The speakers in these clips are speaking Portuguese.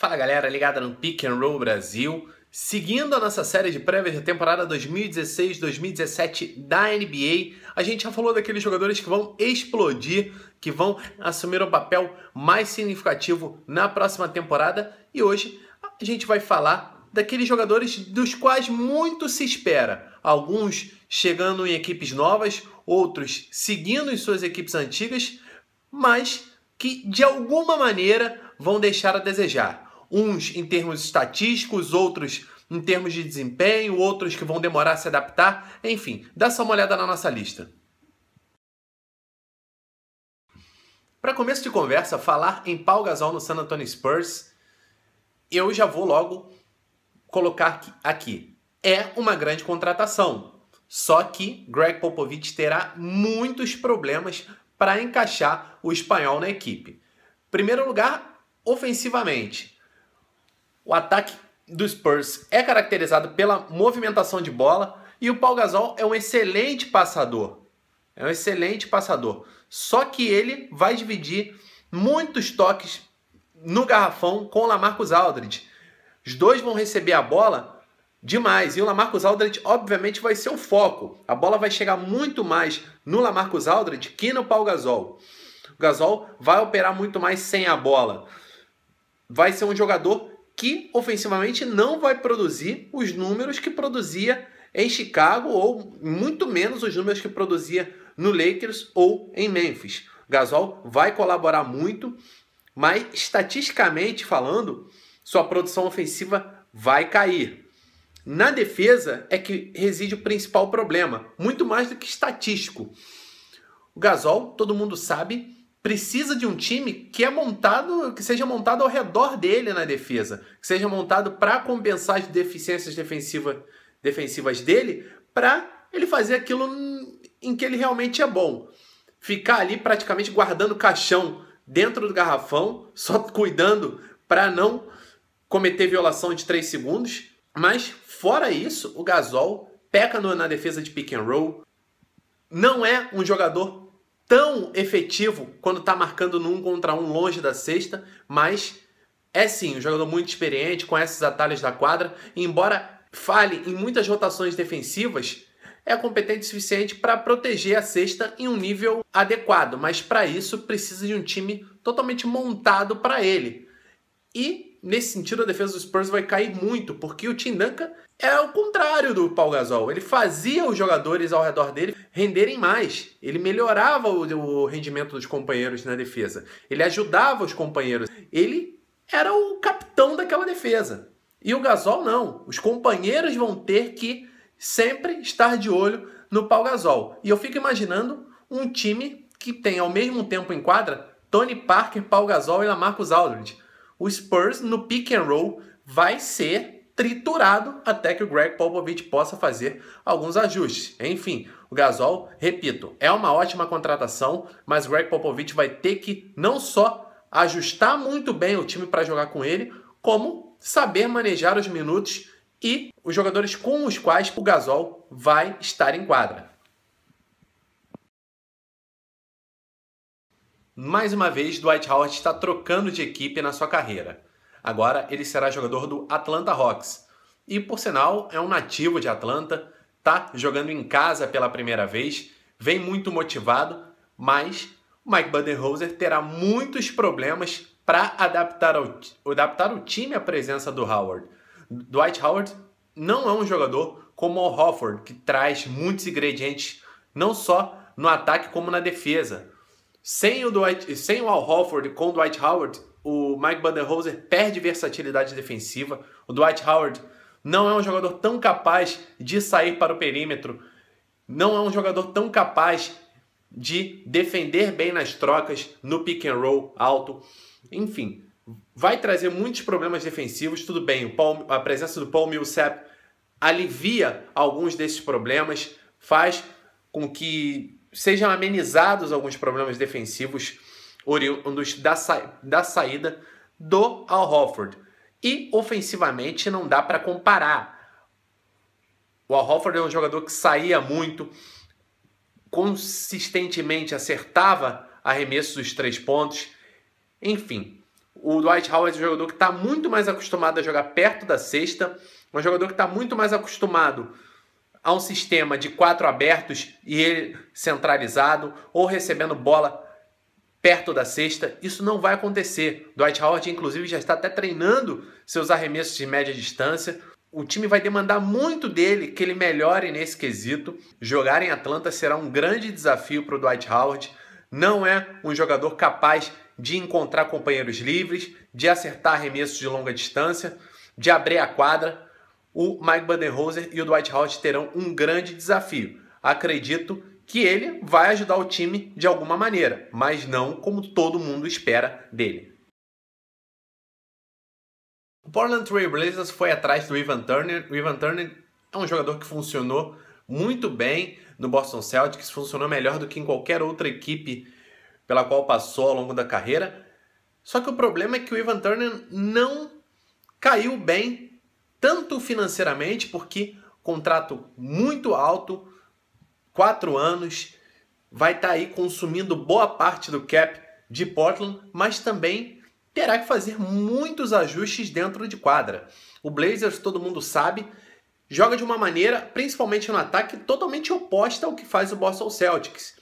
Fala galera, ligada no Pick and Roll Brasil. Seguindo a nossa série de prévias da temporada 2016-2017 da NBA, a gente já falou daqueles jogadores que vão explodir, que vão assumir um papel mais significativo na próxima temporada e hoje a gente vai falar daqueles jogadores dos quais muito se espera. Alguns chegando em equipes novas, outros seguindo em suas equipes antigas, mas que de alguma maneira vão deixar a desejar uns em termos estatísticos, outros em termos de desempenho, outros que vão demorar a se adaptar. Enfim, dá só uma olhada na nossa lista. Para começo de conversa, falar em Paul Gasol no San Antonio Spurs, eu já vou logo colocar aqui. É uma grande contratação. Só que Greg Popovich terá muitos problemas para encaixar o espanhol na equipe. Primeiro lugar, ofensivamente. O ataque do Spurs é caracterizado pela movimentação de bola e o Paul Gasol é um excelente passador. É um excelente passador. Só que ele vai dividir muitos toques no garrafão com o Lamarcus Aldridge. Os dois vão receber a bola demais e o Lamarcus Aldridge obviamente vai ser o foco. A bola vai chegar muito mais no Lamarcus Aldridge que no Paul Gasol. O Gasol vai operar muito mais sem a bola. Vai ser um jogador que ofensivamente não vai produzir os números que produzia em Chicago ou muito menos os números que produzia no Lakers ou em Memphis. Gasol vai colaborar muito, mas estatisticamente falando, sua produção ofensiva vai cair. Na defesa é que reside o principal problema, muito mais do que estatístico. O Gasol, todo mundo sabe, precisa de um time que é montado, que seja montado ao redor dele na defesa, que seja montado para compensar as deficiências defensiva, defensivas dele, para ele fazer aquilo em que ele realmente é bom. Ficar ali praticamente guardando caixão dentro do garrafão, só cuidando para não cometer violação de 3 segundos, mas fora isso, o Gasol peca na defesa de pick and roll. Não é um jogador tão efetivo quando está marcando no um contra um longe da cesta, mas é sim um jogador muito experiente, com esses atalhos da quadra, e embora fale em muitas rotações defensivas, é competente o suficiente para proteger a cesta em um nível adequado, mas para isso precisa de um time totalmente montado para ele. E nesse sentido, a defesa do Spurs vai cair muito, porque o Tim Duncan é o contrário do Paul Gasol. Ele fazia os jogadores ao redor dele renderem mais. Ele melhorava o, o rendimento dos companheiros na defesa. Ele ajudava os companheiros. Ele era o capitão daquela defesa. E o Gasol não. Os companheiros vão ter que sempre estar de olho no Paul Gasol. E eu fico imaginando um time que tem ao mesmo tempo em quadra Tony Parker, Paul Gasol e Lamarcus Aldridge o Spurs no pick and roll vai ser triturado até que o Greg Popovich possa fazer alguns ajustes. Enfim, o Gasol, repito, é uma ótima contratação, mas o Greg Popovich vai ter que não só ajustar muito bem o time para jogar com ele, como saber manejar os minutos e os jogadores com os quais o Gasol vai estar em quadra. Mais uma vez, Dwight Howard está trocando de equipe na sua carreira. Agora ele será jogador do Atlanta Hawks. E por sinal, é um nativo de Atlanta, tá jogando em casa pela primeira vez, vem muito motivado, mas Mike Budenholzer terá muitos problemas para adaptar, adaptar o time à presença do Howard. Dwight Howard não é um jogador como o Hofford, que traz muitos ingredientes, não só no ataque como na defesa. Sem o, Dwight, sem o Al Horford com o Dwight Howard, o Mike Budenholzer perde versatilidade defensiva. O Dwight Howard não é um jogador tão capaz de sair para o perímetro, não é um jogador tão capaz de defender bem nas trocas, no pick and roll alto. Enfim, vai trazer muitos problemas defensivos. Tudo bem, Paul, a presença do Paul Millsap alivia alguns desses problemas, faz com que sejam amenizados alguns problemas defensivos oriundos da, sa da saída do Al Horford. E ofensivamente não dá para comparar. O Al Horford é um jogador que saía muito, consistentemente acertava arremessos dos três pontos. Enfim, o Dwight Howard é um jogador que está muito mais acostumado a jogar perto da cesta, um jogador que está muito mais acostumado a um sistema de quatro abertos e ele centralizado ou recebendo bola perto da cesta, isso não vai acontecer. Dwight Howard, inclusive, já está até treinando seus arremessos de média distância. O time vai demandar muito dele que ele melhore nesse quesito. Jogar em Atlanta será um grande desafio para o Dwight Howard. Não é um jogador capaz de encontrar companheiros livres, de acertar arremessos de longa distância, de abrir a quadra o Mike Budenholzer e o Dwight Howard terão um grande desafio. Acredito que ele vai ajudar o time de alguma maneira, mas não como todo mundo espera dele. O Portland Trail Blazers foi atrás do Ivan Turner. O Ivan Turner é um jogador que funcionou muito bem no Boston Celtics, funcionou melhor do que em qualquer outra equipe pela qual passou ao longo da carreira. Só que o problema é que o Ivan Turner não caiu bem tanto financeiramente, porque contrato muito alto, quatro anos, vai estar tá aí consumindo boa parte do cap de Portland, mas também terá que fazer muitos ajustes dentro de quadra. O Blazers, todo mundo sabe, joga de uma maneira, principalmente no ataque, totalmente oposta ao que faz o Boston Celtics.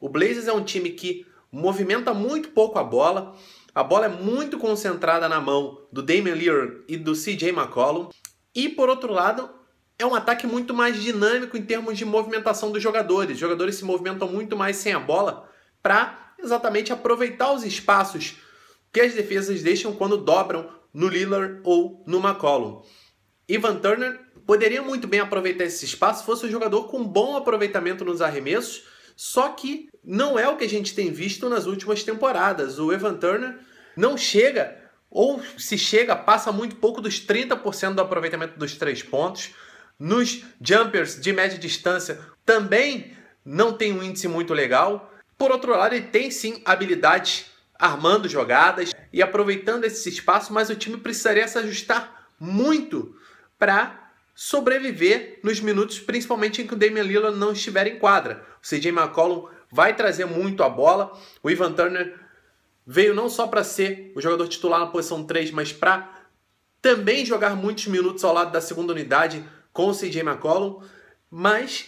O Blazers é um time que movimenta muito pouco a bola, a bola é muito concentrada na mão do Damian Lear e do CJ McCollum. E por outro lado, é um ataque muito mais dinâmico em termos de movimentação dos jogadores. Os jogadores se movimentam muito mais sem a bola para exatamente aproveitar os espaços que as defesas deixam quando dobram no Lillard ou no McCollum. Ivan Turner poderia muito bem aproveitar esse espaço fosse um jogador com bom aproveitamento nos arremessos, só que não é o que a gente tem visto nas últimas temporadas. O Evan Turner não chega, ou se chega, passa muito pouco dos 30% do aproveitamento dos três pontos. Nos jumpers de média distância também não tem um índice muito legal. Por outro lado, ele tem sim habilidades armando jogadas e aproveitando esse espaço, mas o time precisaria se ajustar muito para sobreviver nos minutos, principalmente em que o Damian Lillard não estiver em quadra. O CJ McCollum vai trazer muito a bola, o Ivan Turner veio não só para ser o jogador titular na posição 3, mas para também jogar muitos minutos ao lado da segunda unidade com o CJ McCollum, mas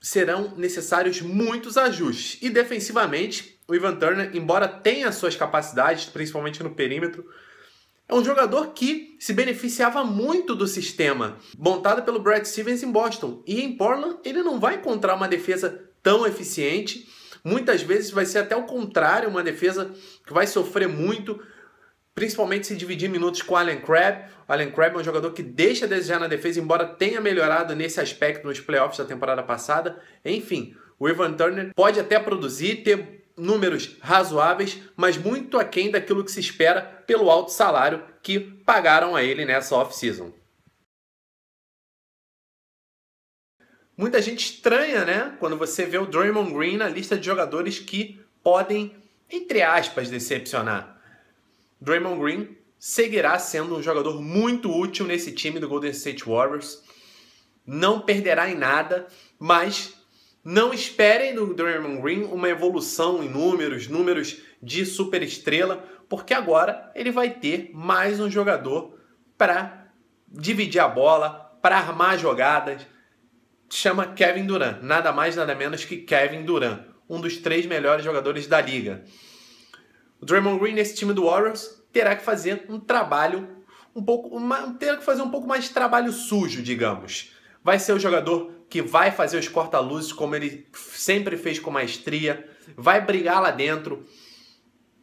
serão necessários muitos ajustes. E defensivamente, o Ivan Turner, embora tenha suas capacidades, principalmente no perímetro, é um jogador que se beneficiava muito do sistema montado pelo Brad Stevens em Boston. E em Portland, ele não vai encontrar uma defesa tão eficiente Muitas vezes vai ser até o contrário, uma defesa que vai sofrer muito, principalmente se dividir minutos com o Allen Crabb. O Allen Crabb é um jogador que deixa a desejar na defesa, embora tenha melhorado nesse aspecto nos playoffs da temporada passada. Enfim, o Evan Turner pode até produzir, ter números razoáveis, mas muito aquém daquilo que se espera pelo alto salário que pagaram a ele nessa off-season. Muita gente estranha, né? Quando você vê o Draymond Green na lista de jogadores que podem, entre aspas, decepcionar. Draymond Green seguirá sendo um jogador muito útil nesse time do Golden State Warriors. Não perderá em nada, mas não esperem do Draymond Green uma evolução em números, números de superestrela, porque agora ele vai ter mais um jogador para dividir a bola, para armar jogadas, chama Kevin Durant, nada mais nada menos que Kevin Durant, um dos três melhores jogadores da liga. O Draymond Green nesse time do Warriors terá que fazer um trabalho um pouco, uma, terá que fazer um pouco mais de trabalho sujo, digamos. Vai ser o jogador que vai fazer os corta-luzes como ele sempre fez com maestria, vai brigar lá dentro,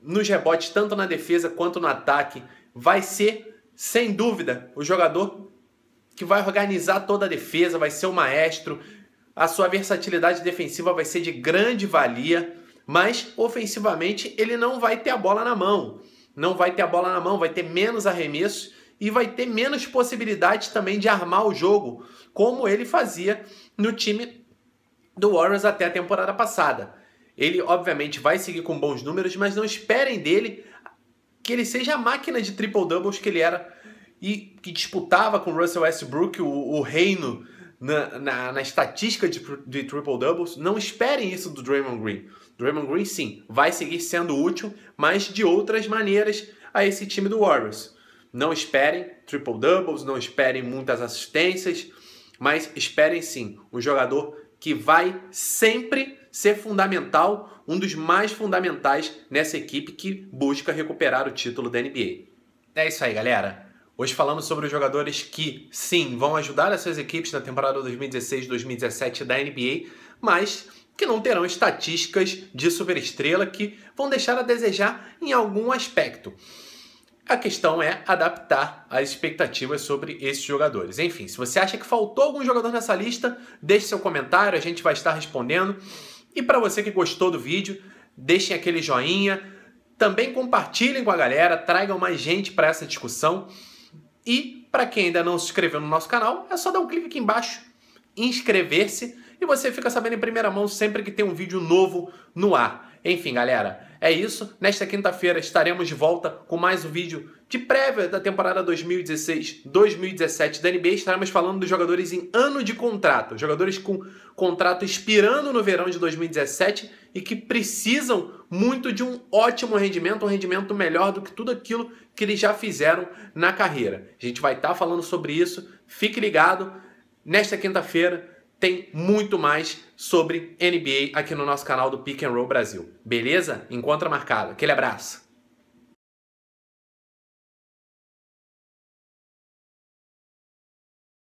nos rebotes tanto na defesa quanto no ataque, vai ser sem dúvida o jogador que vai organizar toda a defesa, vai ser o maestro. A sua versatilidade defensiva vai ser de grande valia, mas ofensivamente ele não vai ter a bola na mão. Não vai ter a bola na mão, vai ter menos arremessos e vai ter menos possibilidade também de armar o jogo, como ele fazia no time do Warriors até a temporada passada. Ele, obviamente, vai seguir com bons números, mas não esperem dele que ele seja a máquina de triple-doubles que ele era e que disputava com Russell Westbrook o, o reino na, na, na, estatística de, de triple doubles. Não esperem isso do Draymond Green. Draymond Green, sim, vai seguir sendo útil, mas de outras maneiras a esse time do Warriors. Não esperem triple doubles, não esperem muitas assistências, mas esperem sim um jogador que vai sempre ser fundamental, um dos mais fundamentais nessa equipe que busca recuperar o título da NBA. É isso aí, galera. Hoje falamos sobre os jogadores que, sim, vão ajudar as suas equipes na temporada 2016-2017 da NBA, mas que não terão estatísticas de superestrela que vão deixar a desejar em algum aspecto. A questão é adaptar as expectativas sobre esses jogadores. Enfim, se você acha que faltou algum jogador nessa lista, deixe seu comentário, a gente vai estar respondendo. E para você que gostou do vídeo, deixem aquele joinha, também compartilhem com a galera, tragam mais gente para essa discussão. E para quem ainda não se inscreveu no nosso canal, é só dar um clique aqui embaixo, inscrever-se e você fica sabendo em primeira mão sempre que tem um vídeo novo no ar. Enfim, galera, é isso. Nesta quinta-feira estaremos de volta com mais um vídeo de prévia da temporada 2016-2017 da NBA. Estaremos falando dos jogadores em ano de contrato, jogadores com contrato expirando no verão de 2017 e que precisam muito de um ótimo rendimento, um rendimento melhor do que tudo aquilo que eles já fizeram na carreira. A gente vai estar tá falando sobre isso. Fique ligado. Nesta quinta-feira tem muito mais sobre NBA aqui no nosso canal do Pick and Roll Brasil. Beleza? Encontra marcado. Aquele abraço.